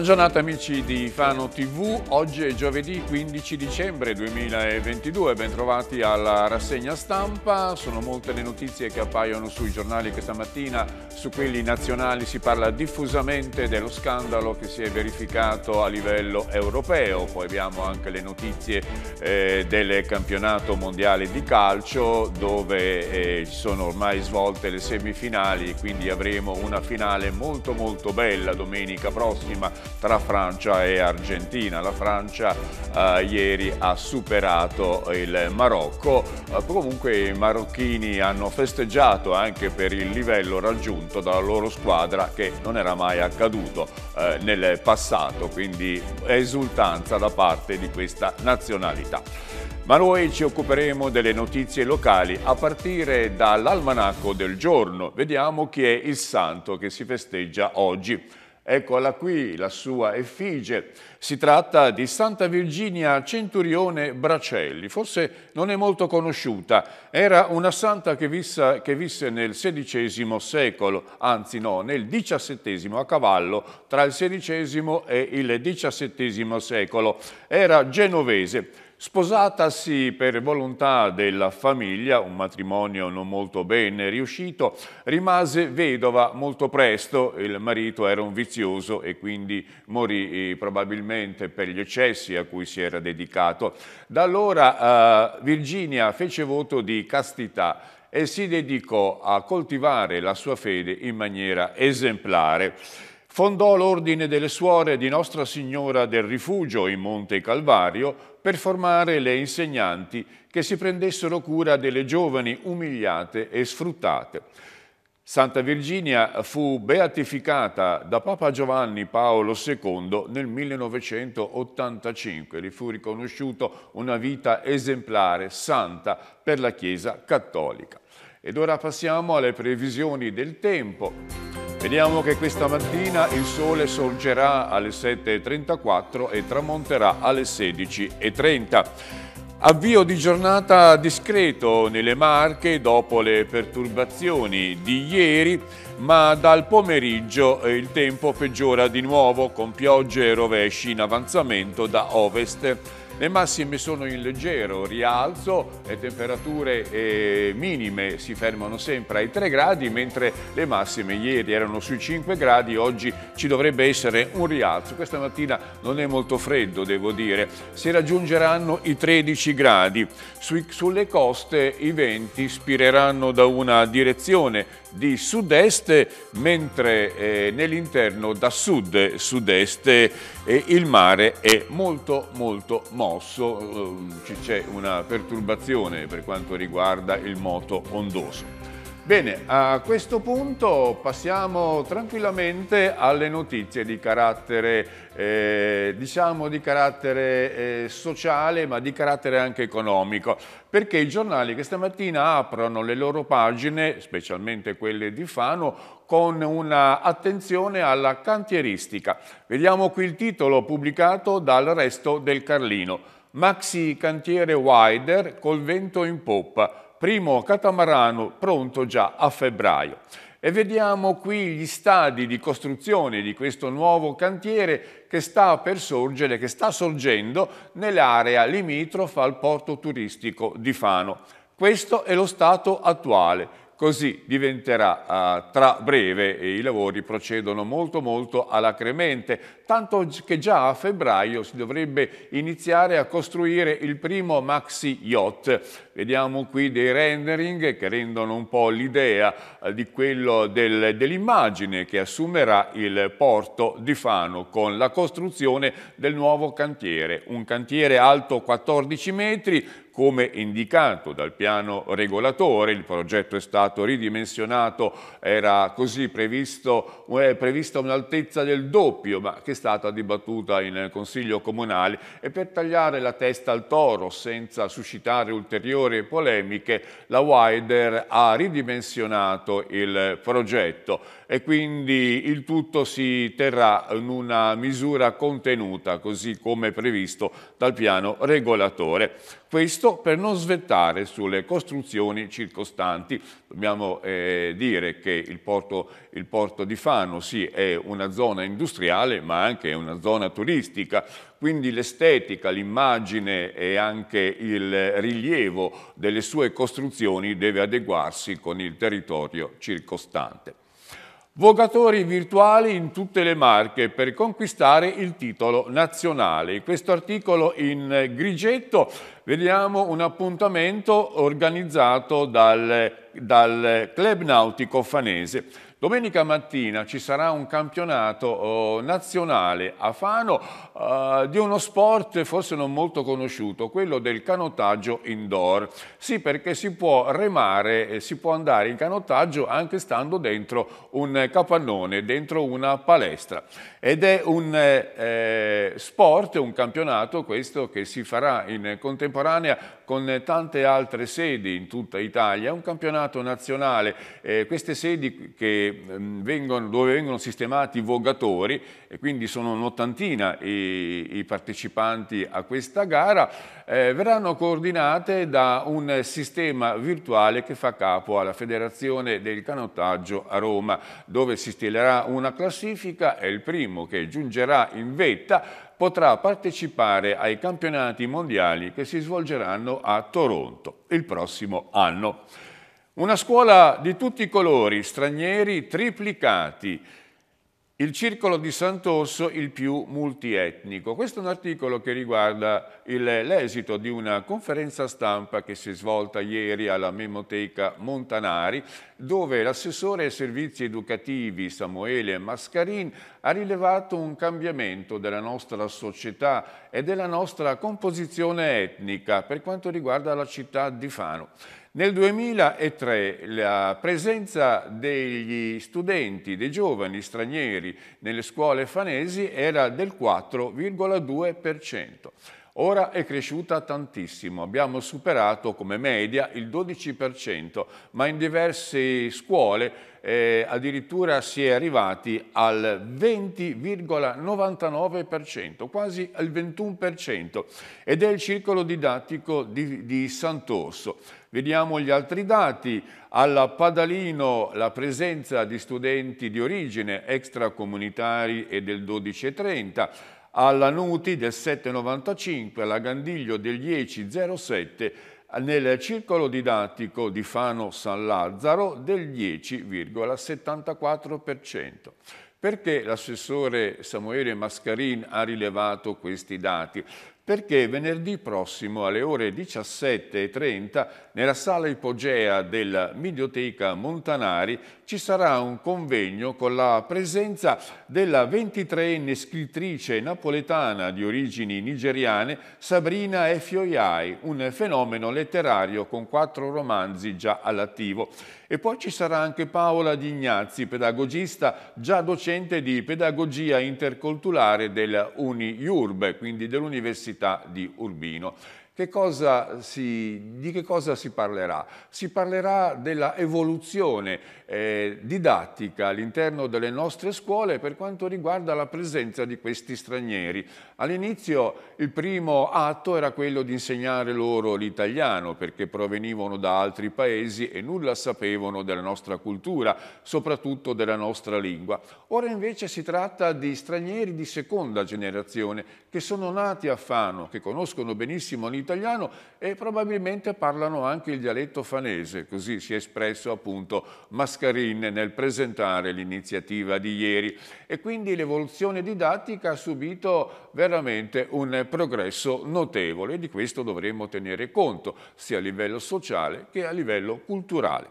Buona giornata amici di Fano TV, oggi è giovedì 15 dicembre 2022, bentrovati alla rassegna stampa, sono molte le notizie che appaiono sui giornali questa mattina, su quelli nazionali si parla diffusamente dello scandalo che si è verificato a livello europeo, poi abbiamo anche le notizie eh, del campionato mondiale di calcio dove eh, sono ormai svolte le semifinali, quindi avremo una finale molto molto bella domenica prossima tra Francia e Argentina. La Francia eh, ieri ha superato il Marocco, eh, comunque i marocchini hanno festeggiato anche per il livello raggiunto dalla loro squadra che non era mai accaduto eh, nel passato, quindi esultanza da parte di questa nazionalità. Ma noi ci occuperemo delle notizie locali a partire dall'almanacco del giorno. Vediamo chi è il santo che si festeggia oggi. Eccola qui la sua effigie. Si tratta di Santa Virginia Centurione Bracelli, forse non è molto conosciuta. Era una santa che, vissa, che visse nel XVI secolo, anzi no, nel XVII, a cavallo tra il XVI e il XVII secolo. Era genovese. Sposatasi per volontà della famiglia, un matrimonio non molto ben riuscito, rimase vedova molto presto, il marito era un vizioso e quindi morì eh, probabilmente per gli eccessi a cui si era dedicato. Da allora eh, Virginia fece voto di castità e si dedicò a coltivare la sua fede in maniera esemplare. Fondò l'Ordine delle Suore di Nostra Signora del Rifugio in Monte Calvario per formare le insegnanti che si prendessero cura delle giovani umiliate e sfruttate. Santa Virginia fu beatificata da Papa Giovanni Paolo II nel 1985. Gli fu riconosciuto una vita esemplare, santa, per la Chiesa cattolica. Ed ora passiamo alle previsioni del tempo. Vediamo che questa mattina il sole sorgerà alle 7.34 e tramonterà alle 16.30. Avvio di giornata discreto nelle Marche dopo le perturbazioni di ieri, ma dal pomeriggio eh, il tempo peggiora di nuovo con piogge e rovesci in avanzamento da ovest le massime sono in leggero rialzo, le temperature eh, minime si fermano sempre ai 3 gradi, mentre le massime ieri erano sui 5 gradi, oggi ci dovrebbe essere un rialzo. Questa mattina non è molto freddo, devo dire. Si raggiungeranno i 13 gradi. Sui, sulle coste i venti spireranno da una direzione di sud-est, mentre eh, nell'interno da sud-sud-est eh, il mare è molto molto mosso, eh, c'è una perturbazione per quanto riguarda il moto ondoso. Bene, a questo punto passiamo tranquillamente alle notizie di carattere, eh, diciamo di carattere eh, sociale ma di carattere anche economico, perché i giornali questa mattina aprono le loro pagine, specialmente quelle di Fano, con un'attenzione alla cantieristica. Vediamo qui il titolo pubblicato dal resto del Carlino. Maxi cantiere wider col vento in poppa primo catamarano pronto già a febbraio. E vediamo qui gli stadi di costruzione di questo nuovo cantiere che sta per sorgere, che sta sorgendo nell'area limitrofa al porto turistico di Fano. Questo è lo stato attuale. Così diventerà uh, tra breve e i lavori procedono molto molto alacremente, tanto che già a febbraio si dovrebbe iniziare a costruire il primo maxi yacht. Vediamo qui dei rendering che rendono un po' l'idea uh, del, dell'immagine che assumerà il porto di Fano con la costruzione del nuovo cantiere. Un cantiere alto 14 metri, come indicato dal piano regolatore, il progetto è stato ridimensionato, era così previsto, prevista un'altezza del doppio, ma che è stata dibattuta in Consiglio Comunale e per tagliare la testa al toro senza suscitare ulteriori polemiche, la Wider ha ridimensionato il progetto e quindi il tutto si terrà in una misura contenuta, così come previsto dal piano regolatore. Questo per non svettare sulle costruzioni circostanti. Dobbiamo eh, dire che il porto, il porto di Fano sì è una zona industriale ma anche una zona turistica, quindi l'estetica, l'immagine e anche il rilievo delle sue costruzioni deve adeguarsi con il territorio circostante. Vogatori virtuali in tutte le marche per conquistare il titolo nazionale. In questo articolo in eh, grigetto vediamo un appuntamento organizzato dal, dal Club Nautico Fanese. Domenica mattina ci sarà un campionato eh, nazionale a Fano eh, di uno sport forse non molto conosciuto, quello del canottaggio indoor. Sì, perché si può remare, si può andare in canottaggio anche stando dentro un capannone, dentro una palestra. Ed è un eh, eh sport, un campionato questo che si farà in contemporanea con tante altre sedi in tutta Italia, un campionato nazionale. Eh, queste sedi che Ehm, vengono, dove vengono sistemati i vogatori e quindi sono un'ottantina i, i, partecipanti a questa gara, eh, verranno coordinate da un sistema virtuale che fa capo alla Federazione del Canottaggio a Roma, dove si stilerà una classifica e il primo che giungerà in vetta potrà partecipare ai campionati mondiali che si svolgeranno a Toronto il prossimo anno. Una scuola di tutti i colori, stranieri triplicati, il circolo di Sant'Orso il più multietnico. Questo è un articolo che riguarda l'esito di una conferenza stampa che si è svolta ieri alla Memoteca Montanari, dove l'assessore ai servizi educativi Samuele Mascarin ha rilevato un cambiamento della nostra società e della nostra composizione etnica per quanto riguarda la città di Fano. Nel 2003 la presenza degli studenti, dei giovani stranieri nelle scuole fanesi era del 4,2%. Ora è cresciuta tantissimo, abbiamo superato come media il 12%, ma in diverse scuole eh, addirittura si è arrivati al 20,99%, quasi al 21%, ed è il circolo didattico di, di Sant'Orso. Vediamo gli altri dati. Alla Padalino la presenza di studenti di origine extracomunitari è del 12,30, alla Nuti del 7,95, alla Gandiglio del 10,07, nel circolo didattico di Fano San Lazzaro del 10,74%. Perché l'assessore Samuele Mascarin ha rilevato questi dati? perché venerdì prossimo alle ore 17.30 nella sala ipogea della Midioteca Montanari ci sarà un convegno con la presenza della 23enne scrittrice napoletana di origini nigeriane Sabrina Efioiai, un fenomeno letterario con quattro romanzi già all'attivo. E poi ci sarà anche Paola Dignazzi, pedagogista già docente di pedagogia interculturale del Uniurb, quindi dell'Università di Urbino. Che si, di che cosa si parlerà? Si parlerà della evoluzione eh, didattica all'interno delle nostre scuole per quanto riguarda la presenza di questi stranieri. All'inizio il primo atto era quello di insegnare loro l'italiano perché provenivano da altri paesi e nulla sapevano della nostra cultura, soprattutto della nostra lingua. Ora invece si tratta di stranieri di seconda generazione che sono nati a Fano, che conoscono benissimo l'italiano e probabilmente parlano anche il dialetto fanese, così si è espresso appunto Mascarin nel presentare l'iniziativa di ieri. E quindi l'evoluzione didattica ha subito veramente veramente un progresso notevole e di questo dovremmo tenere conto sia a livello sociale che a livello culturale.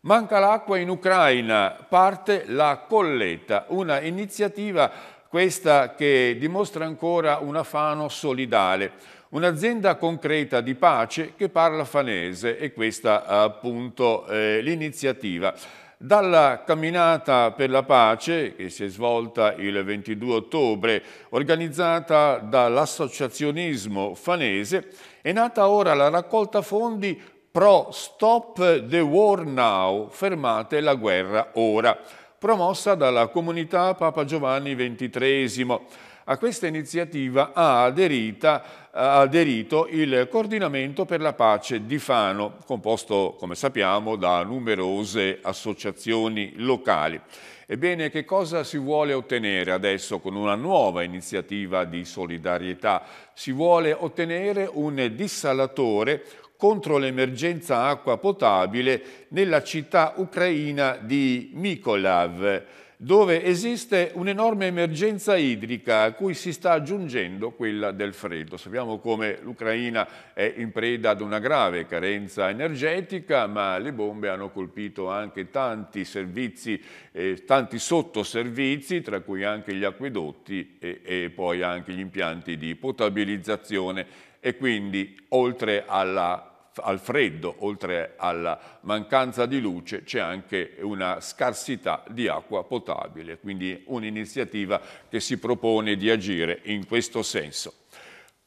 Manca l'acqua in Ucraina, parte la colletta, una iniziativa questa che dimostra ancora un afano solidale un'azienda concreta di pace che parla fanese e questa appunto eh, l'iniziativa dalla camminata per la pace che si è svolta il 22 ottobre, organizzata dall'associazionismo fanese, è nata ora la raccolta fondi Pro Stop the War Now, fermate la guerra ora, promossa dalla comunità Papa Giovanni XXIII a questa iniziativa ha aderita, aderito il Coordinamento per la Pace di Fano, composto, come sappiamo, da numerose associazioni locali. Ebbene, che cosa si vuole ottenere adesso con una nuova iniziativa di solidarietà? Si vuole ottenere un dissalatore contro l'emergenza acqua potabile nella città ucraina di Mykolaiv dove esiste un'enorme emergenza idrica a cui si sta aggiungendo quella del freddo. Sappiamo come l'Ucraina è in preda ad una grave carenza energetica, ma le bombe hanno colpito anche tanti servizi, eh, tanti sottoservizi, tra cui anche gli acquedotti e, e poi anche gli impianti di potabilizzazione e quindi oltre alla al freddo, oltre alla mancanza di luce, c'è anche una scarsità di acqua potabile, quindi un'iniziativa che si propone di agire in questo senso.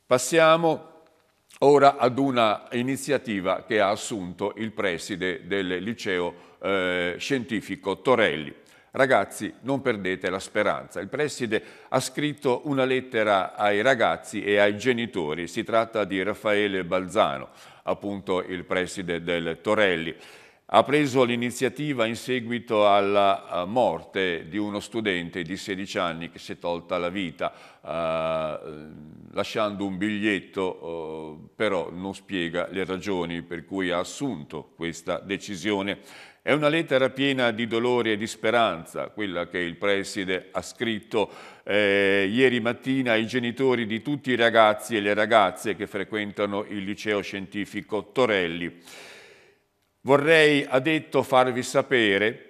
Passiamo ora ad una iniziativa che ha assunto il preside del liceo eh, scientifico Torelli. Ragazzi, non perdete la speranza. Il preside ha scritto una lettera ai ragazzi e ai genitori. Si tratta di Raffaele Balzano appunto il preside del Torelli. Ha preso l'iniziativa in seguito alla eh, morte di uno studente di 16 anni che si è tolta la vita, eh, lasciando un biglietto, eh, però non spiega le ragioni per cui ha assunto questa decisione. È una lettera piena di dolori e di speranza, quella che il preside ha scritto eh, ieri mattina ai genitori di tutti i ragazzi e le ragazze che frequentano il liceo scientifico Torelli. Vorrei, ha detto, farvi sapere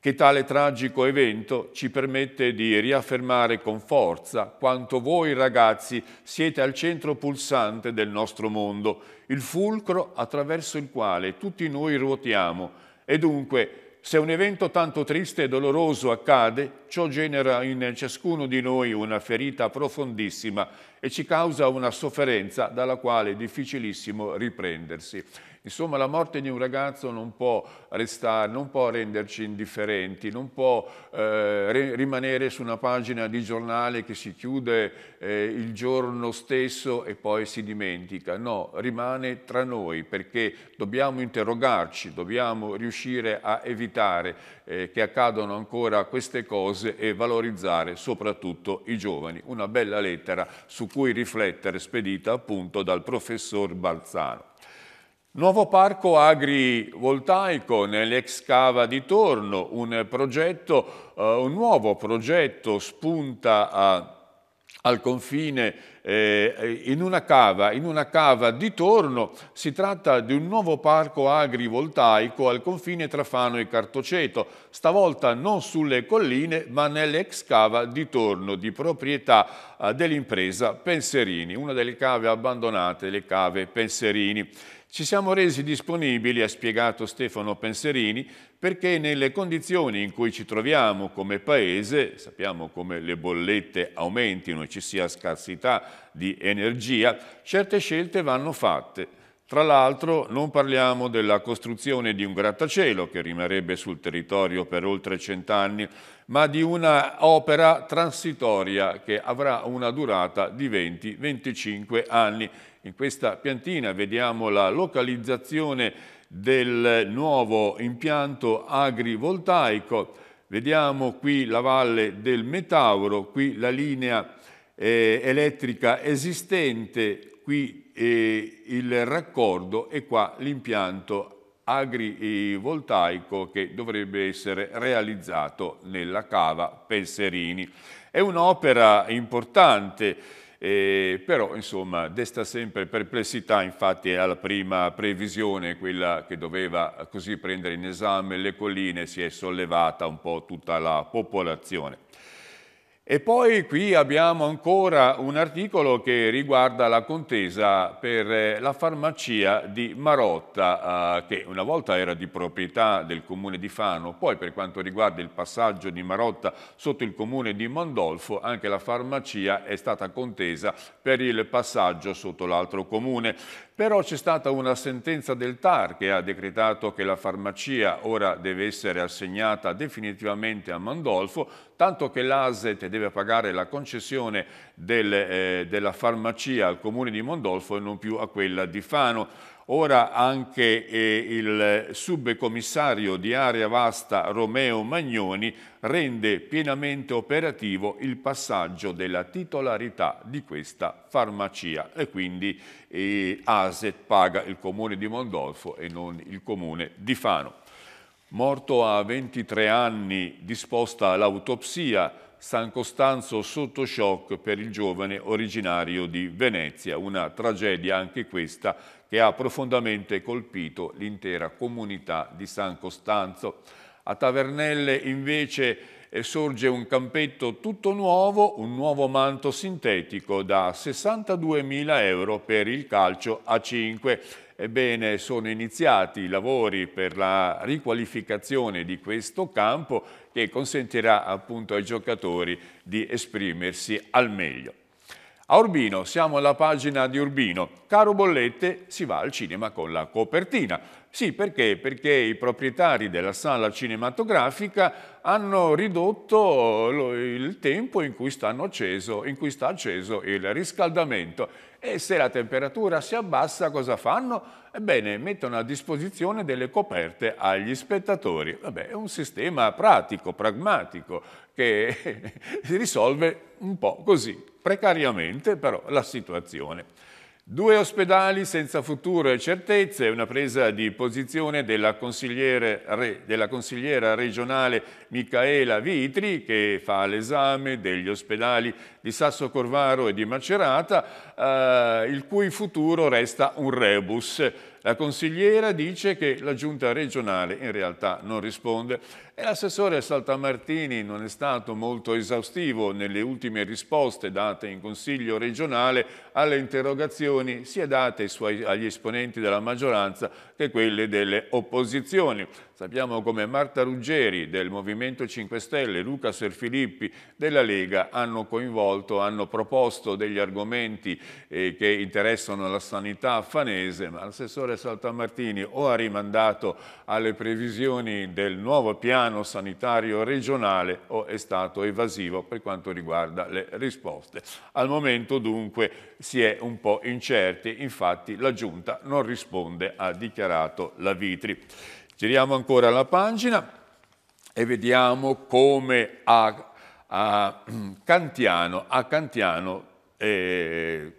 che tale tragico evento ci permette di riaffermare con forza quanto voi ragazzi siete al centro pulsante del nostro mondo, il fulcro attraverso il quale tutti noi ruotiamo e dunque, se un evento tanto triste e doloroso accade, ciò genera in ciascuno di noi una ferita profondissima e ci causa una sofferenza dalla quale è difficilissimo riprendersi. Insomma, la morte di un ragazzo non può restare, non può renderci indifferenti, non può eh, rimanere su una pagina di giornale che si chiude eh, il giorno stesso e poi si dimentica. No, rimane tra noi perché dobbiamo interrogarci, dobbiamo riuscire a evitare eh, che accadano ancora queste cose e valorizzare soprattutto i giovani. Una bella lettera su cui riflettere, spedita appunto dal professor Balzano. Nuovo parco agrivoltaico nell'ex cava di Torno, un, progetto, eh, un nuovo progetto spunta a, al confine eh, in, una cava, in una cava di Torno. Si tratta di un nuovo parco agrivoltaico al confine tra Fano e Cartoceto, stavolta non sulle colline ma nell'ex cava di Torno di proprietà eh, dell'impresa Penserini, una delle cave abbandonate, le cave Penserini. Ci siamo resi disponibili, ha spiegato Stefano Penserini, perché nelle condizioni in cui ci troviamo come Paese, sappiamo come le bollette aumentino e ci sia scarsità di energia, certe scelte vanno fatte. Tra l'altro non parliamo della costruzione di un grattacielo che rimarrebbe sul territorio per oltre cent'anni, ma di una opera transitoria che avrà una durata di 20-25 anni. In questa piantina vediamo la localizzazione del nuovo impianto agrivoltaico, vediamo qui la valle del Metauro, qui la linea eh, elettrica esistente, qui eh, il raccordo e qua l'impianto agrivoltaico che dovrebbe essere realizzato nella cava Penserini. È un'opera importante, eh, però insomma desta sempre perplessità, infatti alla prima previsione, quella che doveva così prendere in esame le colline, si è sollevata un po' tutta la popolazione. E poi qui abbiamo ancora un articolo che riguarda la contesa per eh, la farmacia di Marotta, eh, che una volta era di proprietà del comune di Fano, poi per quanto riguarda il passaggio di Marotta sotto il comune di Mondolfo, anche la farmacia è stata contesa per il passaggio sotto l'altro comune. Però c'è stata una sentenza del TAR che ha decretato che la farmacia ora deve essere assegnata definitivamente a Mandolfo, tanto che l'ASET deve pagare la concessione del, eh, della farmacia al comune di Mondolfo e non più a quella di Fano. Ora anche eh, il subcommissario di area vasta Romeo Magnoni rende pienamente operativo il passaggio della titolarità di questa farmacia e quindi eh, ASET paga il comune di Mondolfo e non il comune di Fano. Morto a 23 anni, disposta l'autopsia, San Costanzo sotto shock per il giovane originario di Venezia, una tragedia anche questa che ha profondamente colpito l'intera comunità di San Costanzo. A Tavernelle invece eh, sorge un campetto tutto nuovo, un nuovo manto sintetico da 62.000 euro per il calcio a 5. Ebbene, sono iniziati i lavori per la riqualificazione di questo campo che consentirà appunto ai giocatori di esprimersi al meglio. A Urbino, siamo alla pagina di Urbino. Caro Bollette, si va al cinema con la copertina. Sì, perché? Perché i proprietari della sala cinematografica hanno ridotto eh, il tempo in cui, acceso, in cui sta acceso il riscaldamento e se la temperatura si abbassa cosa fanno? Ebbene, mettono a disposizione delle coperte agli spettatori. Vabbè, è un sistema pratico, pragmatico, che risolve un po' così, precariamente però, la situazione. Due ospedali senza futuro e certezze, una presa di posizione della, della consigliera regionale Micaela Vitri che fa l'esame degli ospedali di Sasso Corvaro e di Macerata, eh, il cui futuro resta un rebus. La consigliera dice che la giunta regionale in realtà non risponde e l'assessore Saltamartini non è stato molto esaustivo nelle ultime risposte date in consiglio regionale alle interrogazioni sia date agli esponenti della maggioranza che quelle delle opposizioni. Sappiamo come Marta Ruggeri del Movimento 5 Stelle, Luca Serfilippi della Lega hanno coinvolto, hanno proposto degli argomenti eh, che interessano la sanità fanese, ma l'assessore Saltamartini o ha rimandato alle previsioni del nuovo piano sanitario regionale o è stato evasivo per quanto riguarda le risposte. Al momento dunque si è un po' incerti, infatti la Giunta non risponde, ha dichiarato la Vitri. Giriamo ancora la pagina e vediamo come a, a Cantiano, a Cantiano eh,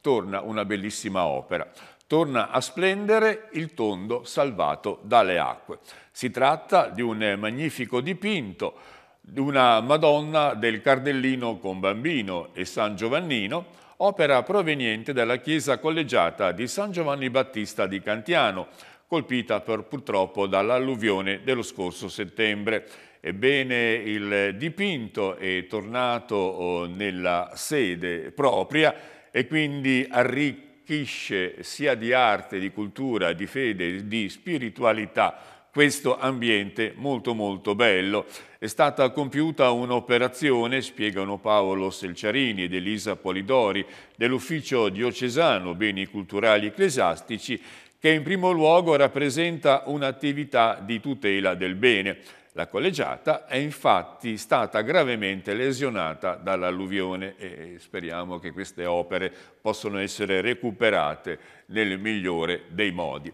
torna una bellissima opera. Torna a splendere il tondo salvato dalle acque. Si tratta di un magnifico dipinto, di una Madonna del Cardellino con Bambino e San Giovannino, opera proveniente dalla chiesa collegiata di San Giovanni Battista di Cantiano, colpita per, purtroppo dall'alluvione dello scorso settembre. Ebbene, il dipinto è tornato oh, nella sede propria e quindi arricchisce sia di arte, di cultura, di fede, di spiritualità questo ambiente molto molto bello. È stata compiuta un'operazione, spiegano Paolo Selciarini ed Elisa Polidori, dell'Ufficio Diocesano Beni Culturali Ecclesiastici, che in primo luogo rappresenta un'attività di tutela del bene. La collegiata è infatti stata gravemente lesionata dall'alluvione e speriamo che queste opere possano essere recuperate nel migliore dei modi.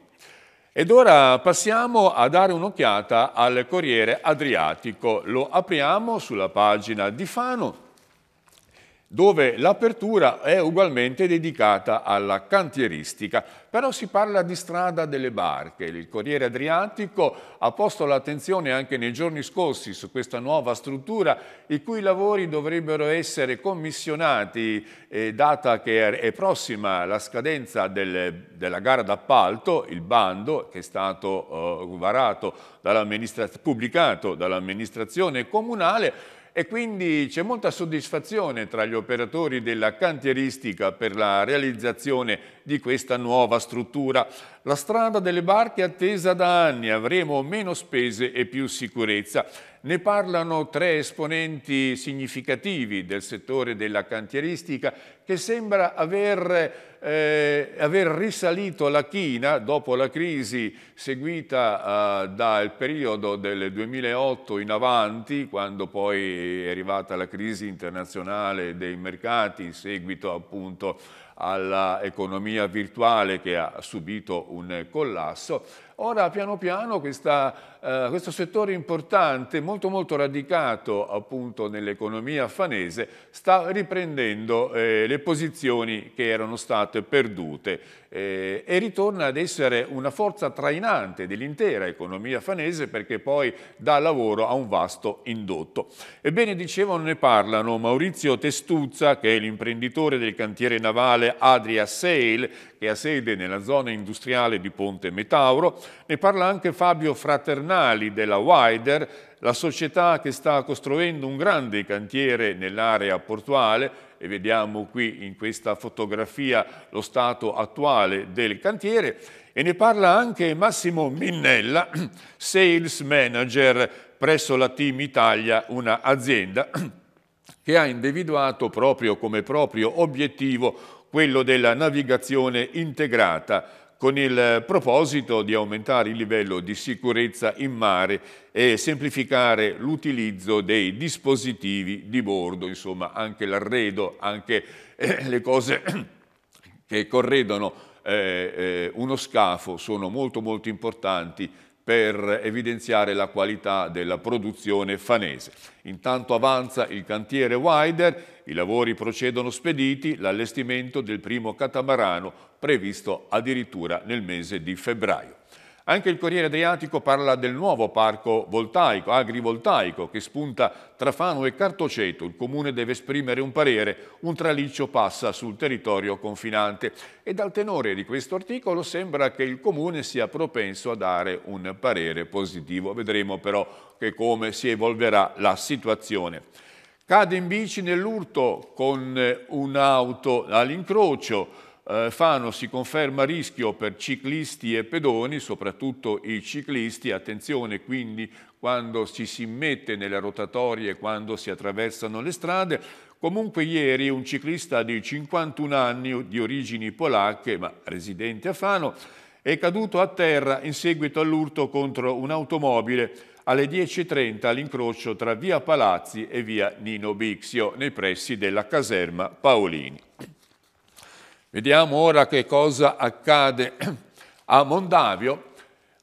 Ed ora passiamo a dare un'occhiata al Corriere Adriatico. Lo apriamo sulla pagina di Fano dove l'apertura è ugualmente dedicata alla cantieristica. Però si parla di strada delle barche. Il Corriere Adriatico ha posto l'attenzione anche nei giorni scorsi su questa nuova struttura i cui lavori dovrebbero essere commissionati eh, data che è prossima la scadenza del, della gara d'appalto, il bando che è stato eh, varato dall pubblicato dall'amministrazione comunale e quindi c'è molta soddisfazione tra gli operatori della cantieristica per la realizzazione di questa nuova struttura. La strada delle barche è attesa da anni, avremo meno spese e più sicurezza. Ne parlano tre esponenti significativi del settore della cantieristica che sembra aver, eh, aver risalito la china dopo la crisi seguita eh, dal periodo del 2008 in avanti, quando poi è arrivata la crisi internazionale dei mercati in seguito appunto all'economia virtuale che ha subito un collasso, Ora piano piano questa, eh, questo settore importante, molto molto radicato appunto nell'economia fanese, sta riprendendo eh, le posizioni che erano state perdute eh, e ritorna ad essere una forza trainante dell'intera economia fanese perché poi dà lavoro a un vasto indotto. Ebbene, dicevano, ne parlano Maurizio Testuzza, che è l'imprenditore del cantiere navale Adria Sail, che ha sede nella zona industriale di Ponte Metauro. Ne parla anche Fabio Fraternali della Wider, la società che sta costruendo un grande cantiere nell'area portuale e vediamo qui in questa fotografia lo stato attuale del cantiere e ne parla anche Massimo Minnella, sales manager presso la Team Italia, un'azienda che ha individuato proprio come proprio obiettivo quello della navigazione integrata, con il proposito di aumentare il livello di sicurezza in mare e semplificare l'utilizzo dei dispositivi di bordo, insomma anche l'arredo, anche eh, le cose che corredono eh, eh, uno scafo sono molto molto importanti per evidenziare la qualità della produzione fanese. Intanto avanza il cantiere Wider, i lavori procedono spediti, l'allestimento del primo catamarano previsto addirittura nel mese di febbraio. Anche il Corriere Adriatico parla del nuovo parco voltaico, agrivoltaico, che spunta tra Fano e Cartoceto. Il comune deve esprimere un parere, un traliccio passa sul territorio confinante. E dal tenore di questo articolo sembra che il comune sia propenso a dare un parere positivo. Vedremo però che come si evolverà la situazione. Cade in bici nell'urto con eh, un'auto all'incrocio eh, Fano si conferma rischio per ciclisti e pedoni, soprattutto i ciclisti, attenzione quindi quando ci si mette nelle rotatorie, quando si attraversano le strade, Comunque ieri un ciclista di 51 anni di origini polacche ma residente a Fano è caduto a terra in seguito all'urto contro un'automobile alle 10.30 all'incrocio tra via Palazzi e via Nino Bixio nei pressi della caserma Paolini. Vediamo ora che cosa accade a Mondavio.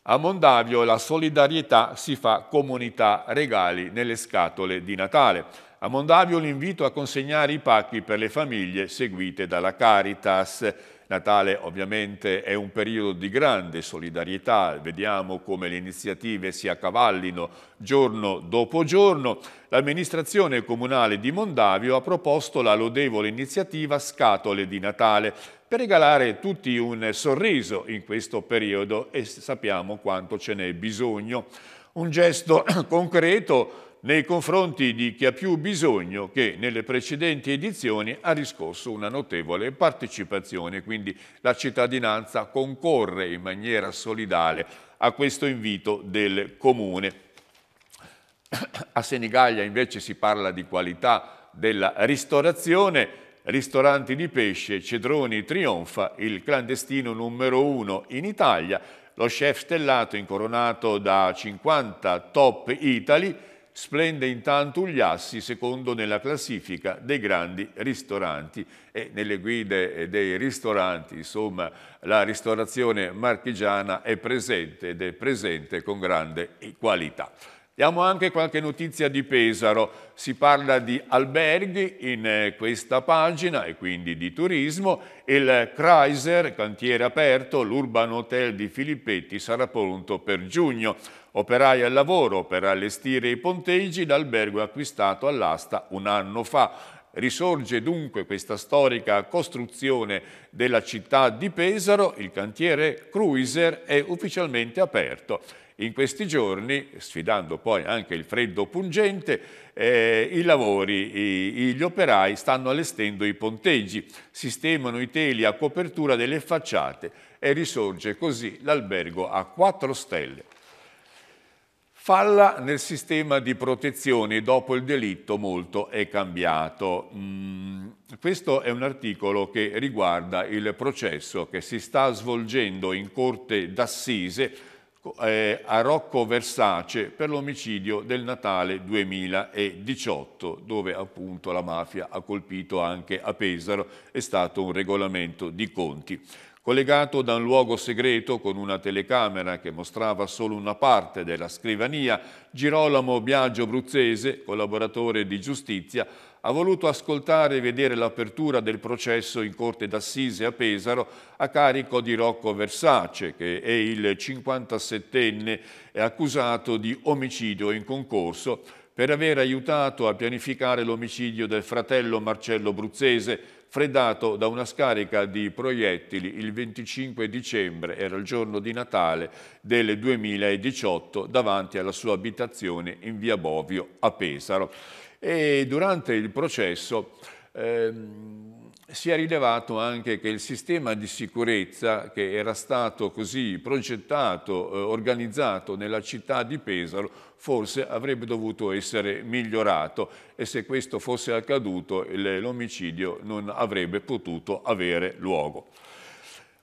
A Mondavio la solidarietà si fa comunità regali nelle scatole di Natale. A Mondavio l'invito a consegnare i pacchi per le famiglie seguite dalla Caritas. Natale ovviamente è un periodo di grande solidarietà, vediamo come le iniziative si accavallino giorno dopo giorno. L'amministrazione comunale di Mondavio ha proposto la lodevole iniziativa Scatole di Natale per regalare tutti un sorriso in questo periodo e sappiamo quanto ce n'è bisogno. Un gesto concreto nei confronti di chi ha più bisogno che nelle precedenti edizioni ha riscosso una notevole partecipazione, quindi la cittadinanza concorre in maniera solidale a questo invito del Comune. A Senigallia invece si parla di qualità della ristorazione, ristoranti di pesce, Cedroni trionfa, il clandestino numero uno in Italia, lo chef stellato incoronato da 50 top Italy, Splende intanto Ugliassi secondo nella classifica dei grandi ristoranti e nelle guide eh, dei ristoranti, insomma, la ristorazione marchigiana è presente ed è presente con grande qualità. Diamo anche qualche notizia di Pesaro, si parla di alberghi in eh, questa pagina e quindi di turismo, il Chrysler, cantiere aperto, l'Urban Hotel di Filippetti sarà pronto per giugno. Operai al lavoro per allestire i ponteggi l'albergo acquistato all'asta un anno fa. Risorge dunque questa storica costruzione della città di Pesaro, il cantiere Cruiser è ufficialmente aperto. In questi giorni, sfidando poi anche il freddo pungente, eh, i lavori, i, gli operai stanno allestendo i ponteggi, sistemano i teli a copertura delle facciate e risorge così l'albergo a quattro stelle. Falla nel sistema di protezione dopo il delitto molto è cambiato. Mm, questo è un articolo che riguarda il processo che si sta svolgendo in corte d'assise eh, a Rocco Versace per l'omicidio del Natale 2018, dove appunto la mafia ha colpito anche a Pesaro, è stato un regolamento di conti. Collegato da un luogo segreto con una telecamera che mostrava solo una parte della scrivania, Girolamo Biagio Bruzzese, collaboratore di giustizia, ha voluto ascoltare e vedere l'apertura del processo in corte d'assise a Pesaro a carico di Rocco Versace, che è il 57enne e accusato di omicidio in concorso per aver aiutato a pianificare l'omicidio del fratello Marcello Bruzzese, freddato da una scarica di proiettili il 25 dicembre, era il giorno di Natale del 2018, davanti alla sua abitazione in via Bovio a Pesaro. E durante il processo... Ehm, si è rilevato anche che il sistema di sicurezza che era stato così progettato, eh, organizzato nella città di Pesaro, forse avrebbe dovuto essere migliorato e se questo fosse accaduto l'omicidio non avrebbe potuto avere luogo.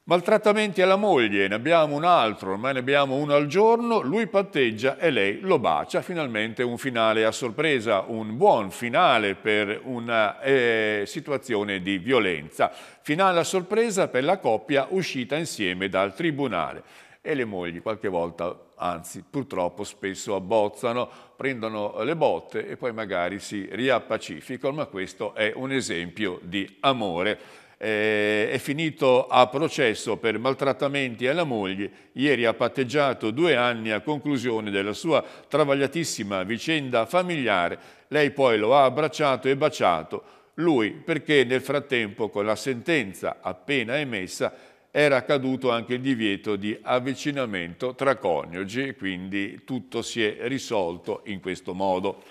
Maltrattamenti alla moglie, ne abbiamo un altro, ormai ne abbiamo uno al giorno, lui patteggia e lei lo bacia, finalmente un finale a sorpresa, un buon finale per una eh, situazione di violenza. Finale a sorpresa per la coppia uscita insieme dal tribunale e le mogli qualche volta, anzi purtroppo spesso abbozzano, prendono le botte e poi magari si riappacificano, ma questo è un esempio di amore eh, è finito a processo per maltrattamenti alla moglie, ieri ha patteggiato due anni a conclusione della sua travagliatissima vicenda familiare, lei poi lo ha abbracciato e baciato, lui perché nel frattempo con la sentenza appena emessa era caduto anche il divieto di avvicinamento tra coniugi, quindi tutto si è risolto in questo modo.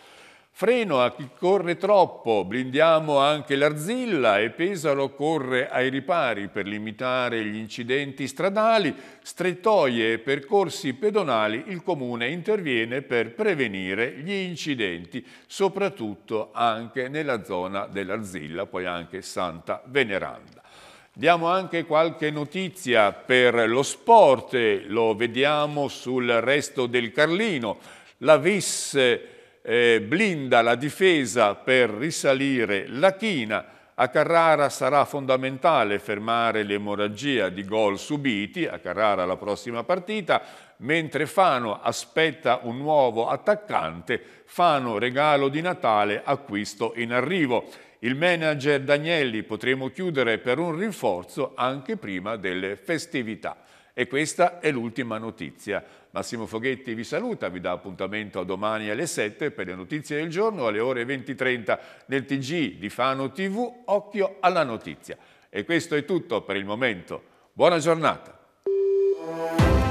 Freno a chi corre troppo, blindiamo anche l'arzilla e Pesaro corre ai ripari per limitare gli incidenti stradali, strettoie e percorsi pedonali il comune interviene per prevenire gli incidenti, soprattutto anche nella zona dell'arzilla, poi anche Santa Veneranda. Diamo anche qualche notizia per lo sport, lo vediamo sul resto del Carlino. La Visse eh, blinda la difesa per risalire la china. A Carrara sarà fondamentale fermare l'emorragia di gol subiti, a Carrara la prossima partita, mentre Fano aspetta un nuovo attaccante, Fano regalo di Natale, acquisto in arrivo. Il manager Danielli potremo chiudere per un rinforzo anche prima delle festività. E questa è l'ultima notizia. Massimo Foghetti vi saluta, vi dà appuntamento a domani alle 7 per le notizie del giorno, alle ore 20.30 nel TG di Fano TV, occhio alla notizia. E questo è tutto per il momento. Buona giornata.